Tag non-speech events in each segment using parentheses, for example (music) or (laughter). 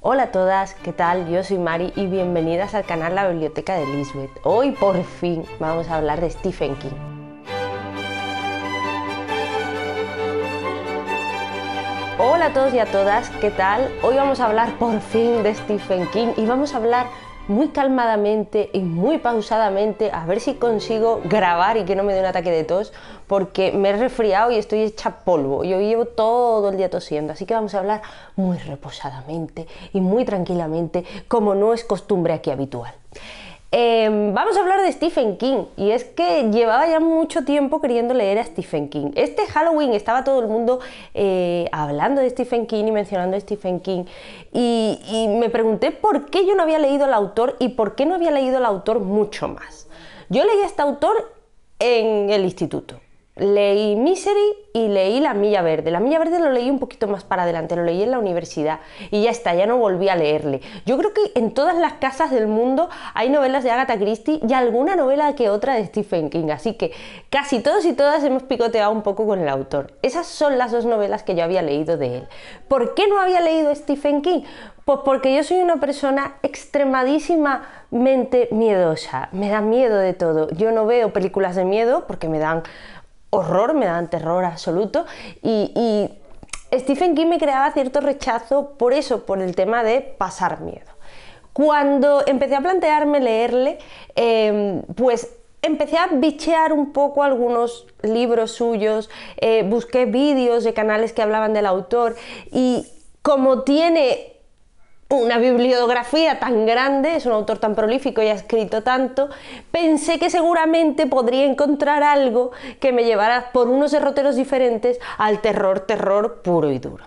Hola a todas, ¿qué tal? Yo soy Mari y bienvenidas al canal La Biblioteca de Lisbeth. Hoy por fin vamos a hablar de Stephen King. Hola a todos y a todas, ¿qué tal? Hoy vamos a hablar por fin de Stephen King y vamos a hablar muy calmadamente y muy pausadamente a ver si consigo grabar y que no me dé un ataque de tos porque me he resfriado y estoy hecha polvo. Yo llevo todo el día tosiendo, así que vamos a hablar muy reposadamente y muy tranquilamente como no es costumbre aquí habitual. Em, vamos a hablar de Stephen King. Y es que llevaba ya mucho tiempo queriendo leer a Stephen King. Este Halloween estaba todo el mundo eh, hablando de Stephen King y mencionando a Stephen King. Y, y me pregunté por qué yo no había leído al autor y por qué no había leído al autor mucho más. Yo leí a este autor en el instituto leí Misery y leí La Milla Verde. La Milla Verde lo leí un poquito más para adelante, lo leí en la universidad y ya está, ya no volví a leerle. Yo creo que en todas las casas del mundo hay novelas de Agatha Christie y alguna novela que otra de Stephen King, así que casi todos y todas hemos picoteado un poco con el autor. Esas son las dos novelas que yo había leído de él. ¿Por qué no había leído Stephen King? Pues porque yo soy una persona extremadísimamente miedosa, me da miedo de todo. Yo no veo películas de miedo porque me dan horror, me daban terror absoluto y, Stephen King me creaba cierto rechazo por eso, por el tema de pasar miedo. Cuando empecé a plantearme leerle, em, pues empecé a bichear un poco algunos libros suyos, eh, busqué vídeos de canales que hablaban del autor y como tiene una bibliografía tan grande, es un autor tan prolífico y ha escrito tanto, pensé que seguramente podría encontrar algo que me llevara por unos derroteros diferentes al terror, terror puro y duro.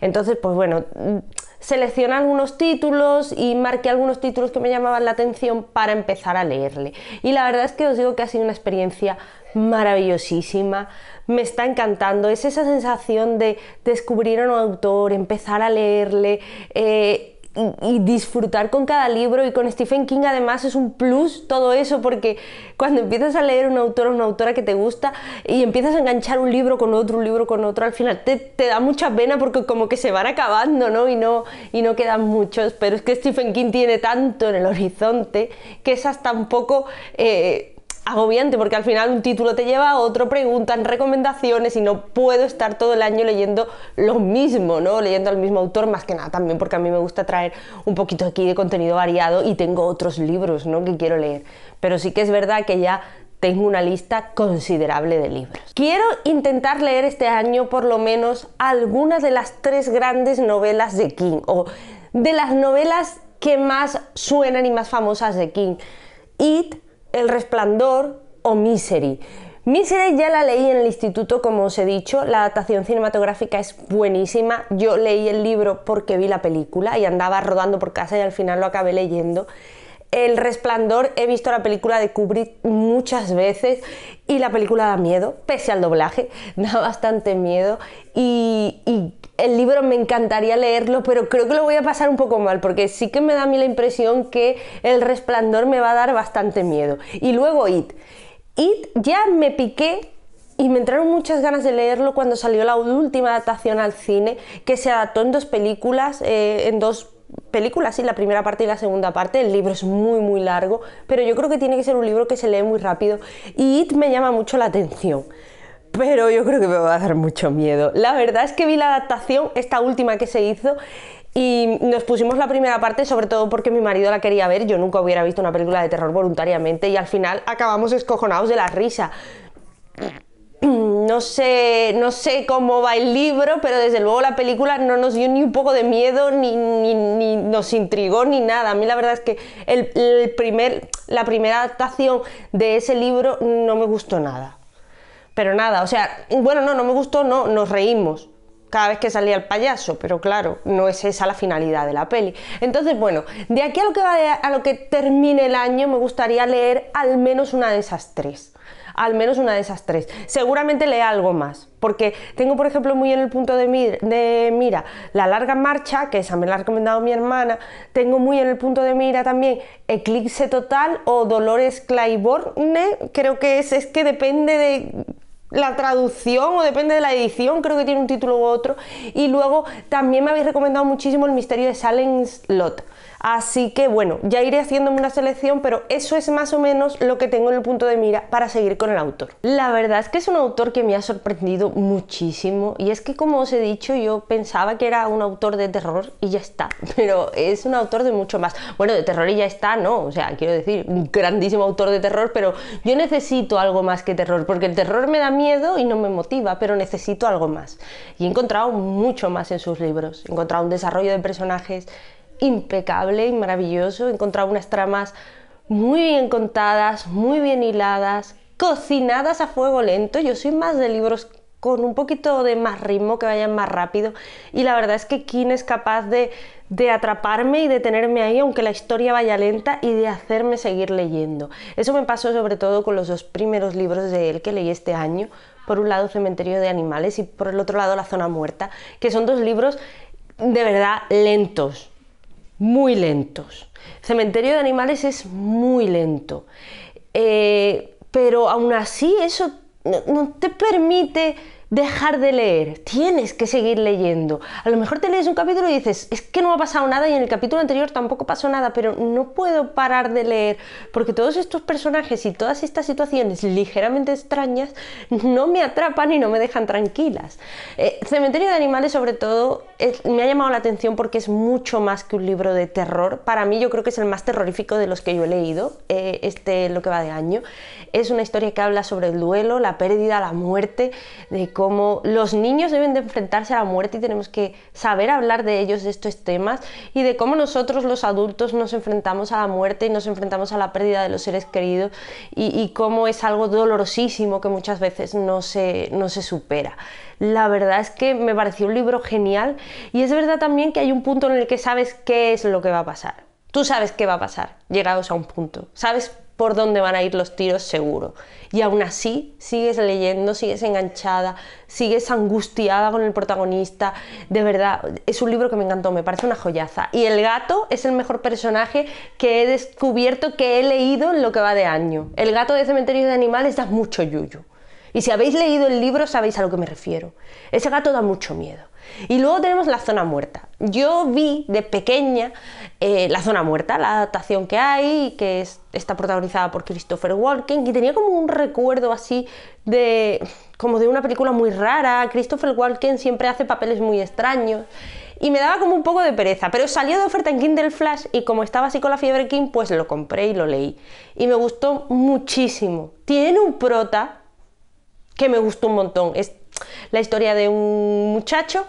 Entonces, pues bueno, mm, seleccioné algunos títulos y marqué algunos títulos que me llamaban la atención para empezar a leerle. Y la verdad es que os digo que ha sido una experiencia maravillosísima, me está encantando, es esa sensación de descubrir a un autor, empezar a leerle. Eh, y, disfrutar con cada libro y con Stephen King además es un plus todo eso porque cuando empiezas a leer un autor o una autora que te gusta y empiezas a enganchar un libro con otro, un libro con otro, al final te, da mucha pena porque como que se van acabando, ¿no? Y, ¿no? y no quedan muchos, pero es que Stephen King tiene tanto en el horizonte que esas tampoco un poco... Eh, agobiante porque al final un título te lleva a otro, preguntan recomendaciones y no puedo estar todo el año leyendo lo mismo, ¿no? Leyendo al mismo autor, más que nada también porque a mí me gusta traer un poquito aquí de contenido variado y tengo otros libros, ¿no? Que quiero leer. Pero sí que es verdad que ya tengo una lista considerable de libros. Quiero intentar leer este año por lo menos algunas de las tres grandes novelas de King o de las novelas que más suenan y más famosas de King. It, el Resplandor o Misery. Misery ya la leí en el instituto, como os he dicho, la adaptación cinematográfica es buenísima. Yo leí el libro porque vi la película y andaba rodando por casa y al final lo acabé leyendo. El Resplandor, he visto la película de Kubrick muchas veces y la película da miedo, pese al doblaje, (laughs) da bastante miedo y, el libro me encantaría leerlo, pero creo que lo voy a pasar un poco mal, porque sí que me da a mí la impresión que el resplandor me va a dar bastante miedo. Y luego It. It ya me piqué y me entraron muchas ganas de leerlo cuando salió la última adaptación al cine, que se adaptó en dos películas, eh, en dos película, sí, la primera parte y la segunda parte. El libro es muy, muy largo, pero yo creo que tiene que ser un libro que se lee muy rápido. Y It me llama mucho la atención. Pero yo creo que me va a dar mucho miedo. La verdad es que vi la adaptación, esta última que se hizo, y nos pusimos la primera parte, sobre todo porque mi marido la quería ver. Yo nunca hubiera visto una película de terror voluntariamente y al final acabamos escojonados de la risa no sé, no sé cómo va el libro, pero desde luego la película no nos dio ni un poco de miedo, ni, nos intrigó, ni nada. A mí la verdad es que la primera adaptación de ese libro no me gustó nada. Pero nada, o sea, bueno, no, no me gustó, no, nos reímos cada vez que salía el payaso, pero claro, no es esa la finalidad de la peli. Entonces, bueno, de aquí a lo que termine el año me gustaría leer al menos una de esas tres al menos una de esas tres. Seguramente lea algo más, porque tengo, por ejemplo, muy en el punto de, mira La larga marcha, que esa me la ha recomendado mi hermana, tengo muy en el punto de mira también Eclipse Total o Dolores Claiborne, creo que es, es que depende de la traducción o depende de la edición, creo que tiene un título u otro. Y luego también me habéis recomendado muchísimo El misterio de Salem Slot Así que bueno, ya iré haciéndome una selección, pero eso es más o menos lo que tengo en el punto de mira para seguir con el autor. La verdad es que es un autor que me ha sorprendido muchísimo y es que como os he dicho yo pensaba que era un autor de terror y ya está, (laughs) pero es un autor de mucho más. Bueno, de terror y ya está, no, o sea, quiero decir, un grandísimo autor de terror, pero yo necesito algo más que terror, porque el terror me da miedo y no me motiva, pero necesito algo más. Y he encontrado mucho más en sus libros, he encontrado un desarrollo de personajes impecable y maravilloso. He encontrado unas tramas muy bien contadas, muy bien hiladas, cocinadas a fuego lento. Yo soy más de libros con un poquito de más ritmo, que vayan más rápido. Y la verdad es que quien es capaz de, de, atraparme y de tenerme ahí, aunque la historia vaya lenta, y de hacerme seguir leyendo. Eso me pasó sobre todo con los dos primeros libros de él que leí este año. Por un lado, Cementerio de Animales y por el otro lado, La Zona Muerta, que son dos libros de verdad lentos muy lentos. Cementerio de Animales es muy lento. Eh, pero aún así eso no te permite dejar de leer, tienes que seguir leyendo. A lo mejor te lees un capítulo y dices, es que no ha pasado nada y en el capítulo anterior tampoco pasó nada, pero no puedo parar de leer porque todos estos personajes y todas estas situaciones ligeramente extrañas no me atrapan y no me dejan tranquilas. Eh, Cementerio de Animales sobre todo me ha llamado la atención porque es mucho más que un libro de terror. Para mí yo creo que es el más terrorífico de los que yo he leído, eh, este lo que va de año. Es una historia que habla sobre el duelo, la pérdida, la muerte, de cómo los niños deben de enfrentarse a la muerte y tenemos que saber hablar de ellos, de estos temas, y de cómo nosotros los adultos nos enfrentamos a la muerte y nos enfrentamos a la pérdida de los seres queridos y, cómo es algo dolorosísimo que muchas veces no se, no se supera. La verdad es que me pareció un libro genial y es verdad también que hay un punto en el que sabes qué es lo que va a pasar. Tú sabes qué va a pasar, llegados a un punto. Sabes por dónde van a ir los tiros seguro. Y aún así sigues leyendo, sigues enganchada, sigues angustiada con el protagonista. De verdad, es un libro que me encantó, me parece una joyaza. Y el gato es el mejor personaje que he descubierto, que he leído en lo que va de año. El gato de Cementerio de Animales da mucho yuyu. Y si habéis leído el libro sabéis a lo que me refiero. Ese gato da mucho miedo. Y luego tenemos la zona muerta. Yo vi de pequeña eh, la zona muerta, la adaptación que hay, que está protagonizada por Christopher Walken, y tenía como un recuerdo así de como de una película muy rara. Christopher Walken siempre hace papeles muy extraños. Y me daba como un poco de pereza, pero salió de oferta en Kindle Flash y como estaba así con la fiebre King, pues lo compré y lo leí. Y me gustó muchísimo. Tiene un prota que me gustó un montón. Es la historia de un muchacho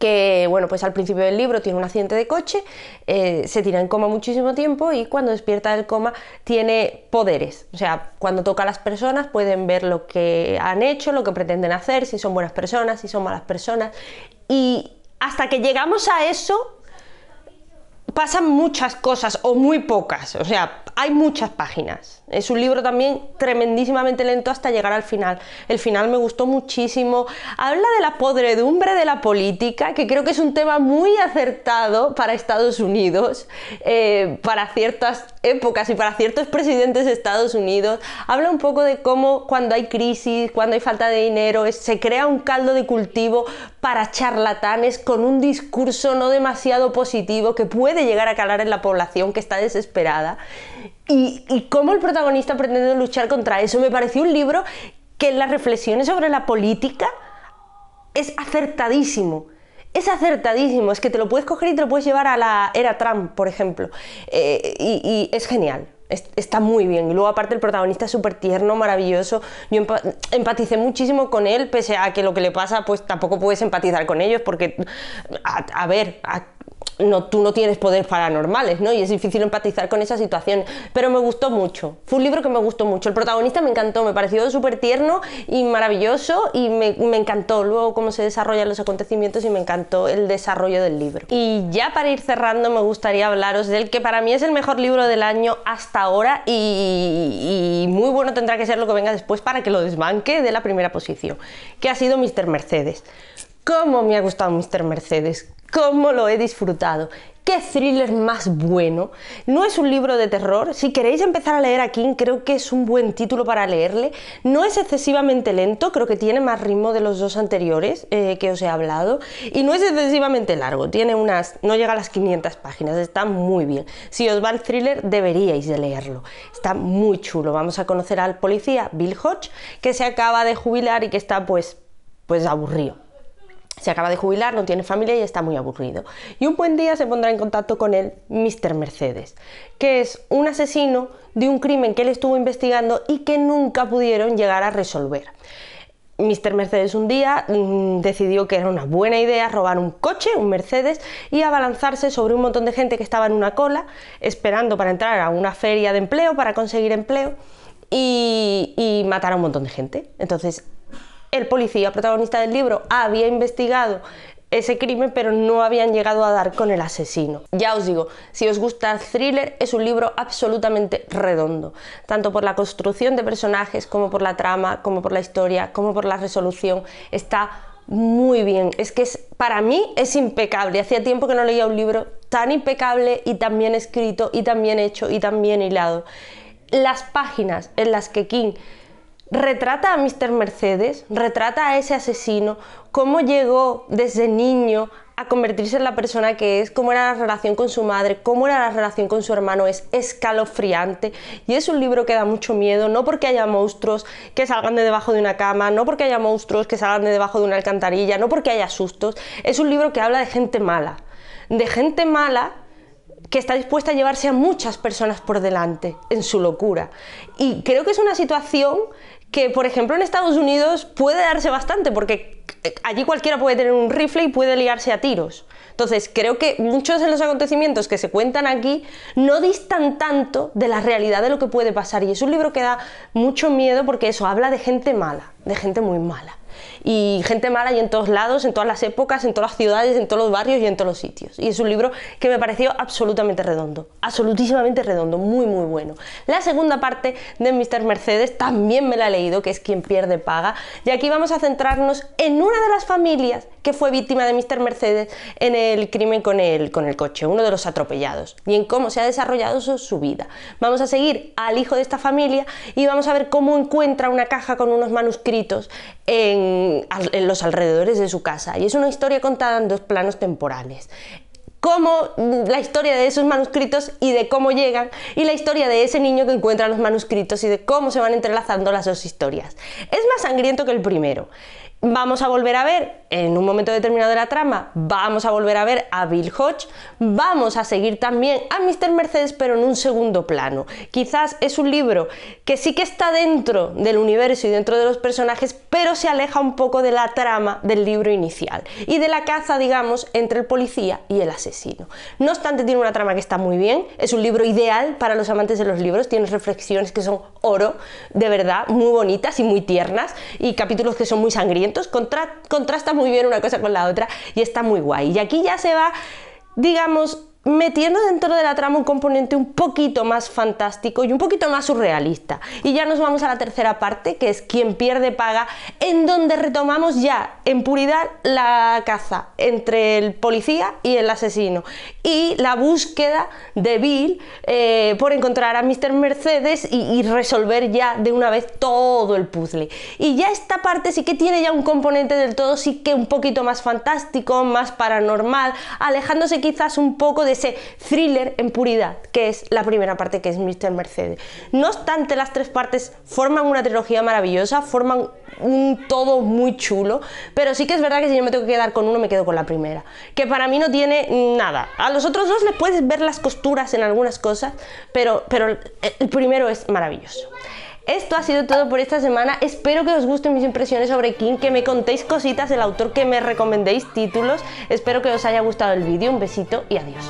que bueno, pues al principio del libro tiene un accidente de coche, eh, se tira en coma muchísimo tiempo y cuando despierta del coma tiene poderes. O sea, cuando toca a las personas pueden ver lo que han hecho, lo que pretenden hacer, si son buenas personas, si son malas personas. Y hasta que llegamos a eso, pasan muchas cosas o muy pocas. O sea, hay muchas páginas. Es un libro también tremendísimamente lento hasta llegar al final. El final me gustó muchísimo. Habla de la podredumbre de la política, que creo que es un tema muy acertado para Estados Unidos, eh, para ciertas épocas y para ciertos presidentes de Estados Unidos. Habla un poco de cómo cuando hay crisis, cuando hay falta de dinero, se crea un caldo de cultivo para charlatanes con un discurso no demasiado positivo que puede llegar a calar en la población que está desesperada y, cómo el protagonista pretende luchar contra eso. Me pareció un libro que las reflexiones sobre la política es acertadísimo es acertadísimo, es que te lo puedes coger y te lo puedes llevar a la era Trump, por ejemplo. Eh, y, es genial, está muy bien. Y luego aparte el protagonista es súper tierno, maravilloso. Yo empaticé muchísimo con él, pese a que lo que le pasa, pues tampoco puedes empatizar con ellos, porque, a, ver, tú no tienes poderes paranormales, ¿no? Y es difícil empatizar con esa situación. Pero me gustó mucho. Fue un libro que me gustó mucho. El protagonista me encantó, me pareció súper tierno y maravilloso y me, encantó luego cómo se desarrollan los acontecimientos y me encantó el desarrollo del libro. Y ya para ir cerrando me gustaría hablaros del que para mí es el mejor libro del año hasta ahora y, y muy bueno tendrá que ser lo que venga después para que lo desbanque de la primera posición, que ha sido Mr. Mercedes. ¿Cómo me ha gustado Mr. Mercedes? ¿Cómo lo he disfrutado? ¿Qué thriller más bueno? No es un libro de terror. Si queréis empezar a leer aquí, creo que es un buen título para leerle. No es excesivamente lento, creo que tiene más ritmo de los dos anteriores eh, que os he hablado. Y no es excesivamente largo, tiene unas. no llega a las 500 páginas, está muy bien. Si os va el thriller, deberíais de leerlo. Está muy chulo. Vamos a conocer al policía Bill Hodge, que se acaba de jubilar y que está pues. pues aburrido se acaba de jubilar, no tiene familia y está muy aburrido. Y un buen día se pondrá en contacto con él Mr. Mercedes, que es un asesino de un crimen que él estuvo investigando y que nunca pudieron llegar a resolver. Mr. Mercedes un día mm, decidió que era una buena idea robar un coche, un Mercedes, y abalanzarse sobre un montón de gente que estaba en una cola esperando para entrar a una feria de empleo, para conseguir empleo, y, y matar a un montón de gente. Entonces el policía protagonista del libro había investigado ese crimen, pero no habían llegado a dar con el asesino. Ya os digo, si os gusta thriller, es un libro absolutamente redondo, tanto por la construcción de personajes, como por la trama, como por la historia, como por la resolución. Está muy bien, es que para mí es impecable. Hacía tiempo que no leía un libro tan impecable y tan bien escrito, y tan bien hecho, y tan bien hilado. Las páginas en las que King retrata a Mr. Mercedes, retrata a ese asesino, cómo llegó desde niño a convertirse en la persona que es, cómo era la relación con su madre, cómo era la relación con su hermano, es escalofriante. Y es un libro que da mucho miedo, no porque haya monstruos que salgan de debajo de una cama, no porque haya monstruos que salgan de debajo de una alcantarilla, no porque haya sustos. Es un libro que habla de gente mala, de gente mala que está dispuesta a llevarse a muchas personas por delante en su locura. Y creo que es una situación que, por ejemplo, en Estados Unidos puede darse bastante, porque eh, allí cualquiera puede tener un rifle y puede liarse a tiros. Entonces, creo que muchos de los acontecimientos que se cuentan aquí no distan tanto de la realidad de lo que puede pasar. Y es un libro que da mucho miedo porque eso habla de gente mala, de gente muy mala y gente mala y en todos lados, en todas las épocas, en todas las ciudades, en todos los barrios y en todos los sitios. Y es un libro que me pareció absolutamente redondo, absolutísimamente redondo, muy muy bueno. La segunda parte de Mr. Mercedes también me la he leído, que es Quien pierde paga, y aquí vamos a centrarnos en una de las familias que fue víctima de Mr. Mercedes en el crimen con el, coche, uno de los atropellados, y en cómo se ha desarrollado su, su vida. Vamos a seguir al hijo de esta familia y vamos a ver cómo encuentra una caja con unos manuscritos en Mm, en los alrededores de su casa. Y es una historia contada en dos planos temporales mm, la historia de esos manuscritos y de cómo llegan, y la historia de ese niño que encuentra los manuscritos y de cómo se van entrelazando las dos historias. Es más sangriento que el primero vamos a volver a ver en un momento determinado de la trama, vamos a volver a ver a Bill Hodge, vamos a seguir también a Mr. Mercedes, pero en un segundo plano. Quizás es un libro que sí que está dentro del universo y dentro de los personajes, pero se aleja un poco de la trama del libro inicial y de la caza, digamos, entre el policía y el asesino. No obstante, tiene una trama que está muy bien, es un libro ideal para los amantes de los libros, tiene reflexiones que son oro, de verdad, muy bonitas y muy tiernas, y capítulos que son muy sangrientos contrasta muy bien una cosa con la otra y está muy guay. Y aquí ya se va, digamos, metiendo dentro de la trama un componente un poquito más fantástico y un poquito más surrealista. Y ya nos vamos a la tercera parte, que es quien pierde paga, en donde retomamos ya en puridad la caza entre el policía y el asesino y la búsqueda de Bill eh, por encontrar a Mr. Mercedes y, y resolver ya de una vez todo el puzzle. Y ya esta parte sí que tiene ya un componente del todo sí que un poquito más fantástico, más paranormal, alejándose quizás un poco de ese thriller en puridad, que es la primera parte que es Mr. Mercedes. No obstante, las tres partes forman una trilogía maravillosa, forman un todo muy chulo, pero sí que es verdad que si yo me tengo que quedar con uno, me quedo con la primera, que para mí no tiene nada. A los otros dos les puedes ver las costuras en algunas cosas, pero, pero el primero es maravilloso. Esto ha sido todo por esta semana. Espero que os gusten mis impresiones sobre King, que me contéis cositas del autor, que me recomendéis títulos. Espero que os haya gustado el vídeo. Un besito y adiós.